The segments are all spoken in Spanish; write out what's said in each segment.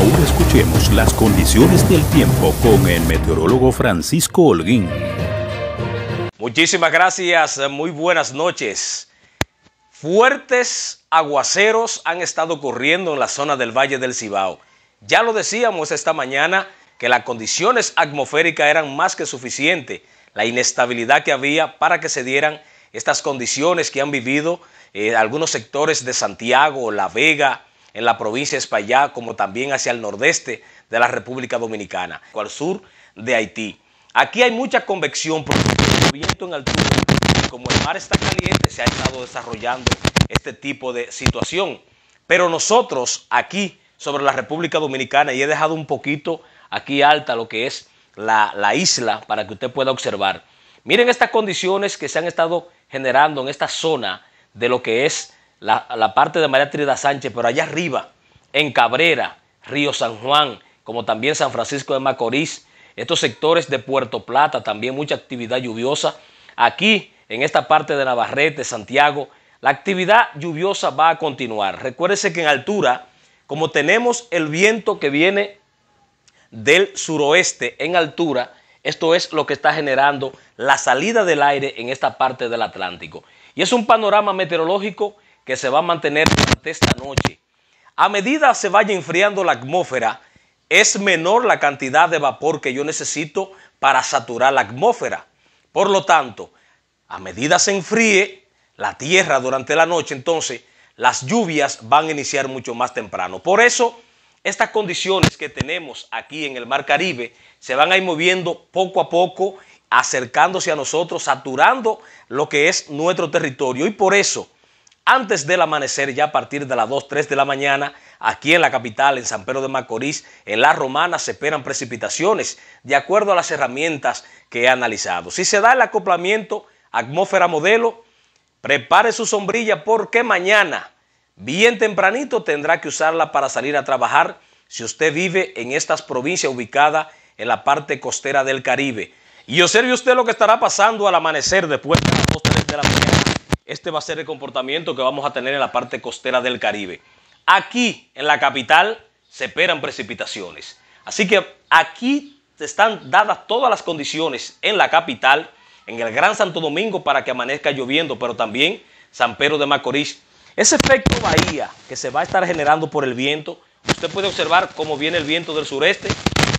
Ahora escuchemos las condiciones del tiempo con el meteorólogo Francisco Holguín. Muchísimas gracias, muy buenas noches. Fuertes aguaceros han estado ocurriendo en la zona del Valle del Cibao. Ya lo decíamos esta mañana que las condiciones atmosféricas eran más que suficientes, la inestabilidad que había para que se dieran estas condiciones que han vivido eh, algunos sectores de Santiago, La Vega, en la provincia de Espaillá, como también hacia el nordeste de la República Dominicana, o al sur de Haití. Aquí hay mucha convección porque el viento en altura, como el mar está caliente, se ha estado desarrollando este tipo de situación. Pero nosotros aquí, sobre la República Dominicana, y he dejado un poquito aquí alta lo que es la, la isla para que usted pueda observar. Miren estas condiciones que se han estado generando en esta zona de lo que es la, parte de María Trida Sánchez, pero allá arriba, en Cabrera, Río San Juan, como también San Francisco de Macorís, estos sectores de Puerto Plata, también mucha actividad lluviosa. Aquí, en esta parte de Navarrete, Santiago, la actividad lluviosa va a continuar. Recuérdese que en altura, como tenemos el viento que viene del suroeste en altura, esto es lo que está generando la salida del aire en esta parte del Atlántico. Y es un panorama meteorológico que se va a mantener durante esta noche. A medida se vaya enfriando la atmósfera, es menor la cantidad de vapor que yo necesito para saturar la atmósfera. Por lo tanto, a medida se enfríe la tierra durante la noche, entonces las lluvias van a iniciar mucho más temprano. Por eso, estas condiciones que tenemos aquí en el Mar Caribe se van a ir moviendo poco a poco, acercándose a nosotros, saturando lo que es nuestro territorio. Y por eso, antes del amanecer, ya a partir de las 2, 3 de la mañana, aquí en la capital, en San Pedro de Macorís, en La Romana, se esperan precipitaciones, de acuerdo a las herramientas que he analizado. Si se da el acoplamiento atmósfera modelo, prepare su sombrilla porque mañana, bien tempranito, tendrá que usarla para salir a trabajar si usted vive en estas provincias ubicadas en la parte costera del Caribe. Y observe usted lo que estará pasando al amanecer después de las 2, de la mañana este va a ser el comportamiento que vamos a tener en la parte costera del Caribe. Aquí, en la capital, se esperan precipitaciones. Así que aquí están dadas todas las condiciones en la capital, en el Gran Santo Domingo, para que amanezca lloviendo, pero también San Pedro de Macorís. Ese efecto bahía que se va a estar generando por el viento, usted puede observar cómo viene el viento del sureste,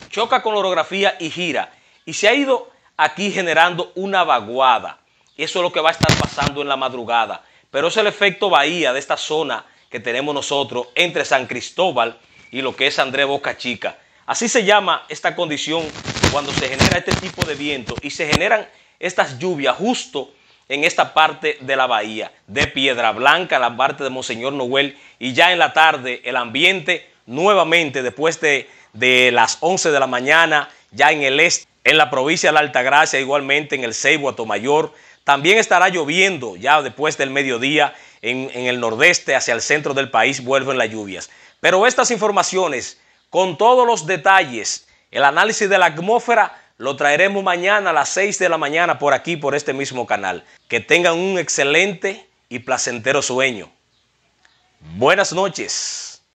choca con la orografía y gira. Y se ha ido aquí generando una vaguada. Eso es lo que va a estar pasando en la madrugada. Pero es el efecto bahía de esta zona que tenemos nosotros entre San Cristóbal y lo que es André Boca Chica. Así se llama esta condición cuando se genera este tipo de viento y se generan estas lluvias justo en esta parte de la bahía, de Piedra Blanca, la parte de Monseñor Noel, y ya en la tarde el ambiente nuevamente después de, las 11 de la mañana, ya en el este, en la provincia de la Altagracia, igualmente en el Ceibo, Mayor también estará lloviendo ya después del mediodía en, el nordeste, hacia el centro del país vuelven las lluvias. Pero estas informaciones, con todos los detalles, el análisis de la atmósfera, lo traeremos mañana a las 6 de la mañana por aquí, por este mismo canal. Que tengan un excelente y placentero sueño. Buenas noches.